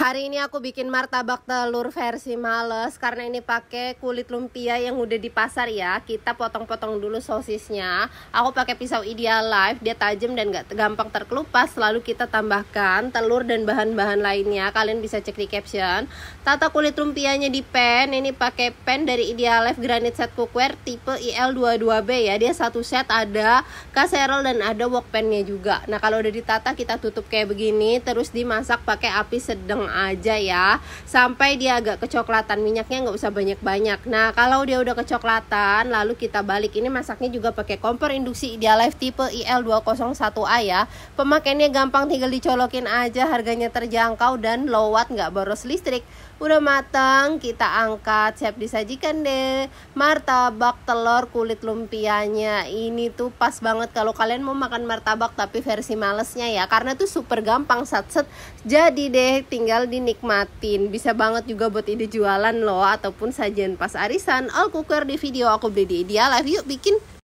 Hari ini aku bikin martabak telur versi males karena ini pakai kulit lumpia yang udah di pasar ya. Kita potong-potong dulu sosisnya. Aku pakai pisau Ideal Life, dia tajam dan gak gampang terkelupas. Lalu kita tambahkan telur dan bahan-bahan lainnya. Kalian bisa cek di caption. Tata kulit lumpianya di pan. Ini pakai pan dari Ideal Life Granite Set Cookware tipe IL22B ya. Dia satu set ada kaserol dan ada wok pan-nya juga. Nah, kalau udah ditata kita tutup kayak begini terus dimasak pakai api sedang aja ya sampai dia agak kecoklatan minyaknya nggak usah banyak-banyak nah kalau dia udah kecoklatan lalu kita balik ini masaknya juga pakai kompor induksi dia live tipe IL201A ya pemakaiannya gampang tinggal dicolokin aja harganya terjangkau dan low watt nggak boros listrik Udah matang, kita angkat, siap disajikan deh. Martabak telur kulit lumpianya. Ini tuh pas banget kalau kalian mau makan martabak tapi versi malesnya ya. Karena tuh super gampang sat satu Jadi deh tinggal dinikmatin. Bisa banget juga buat ide jualan loh ataupun sajian pas arisan. All cooker di video aku beli di Ideal Live. Yuk bikin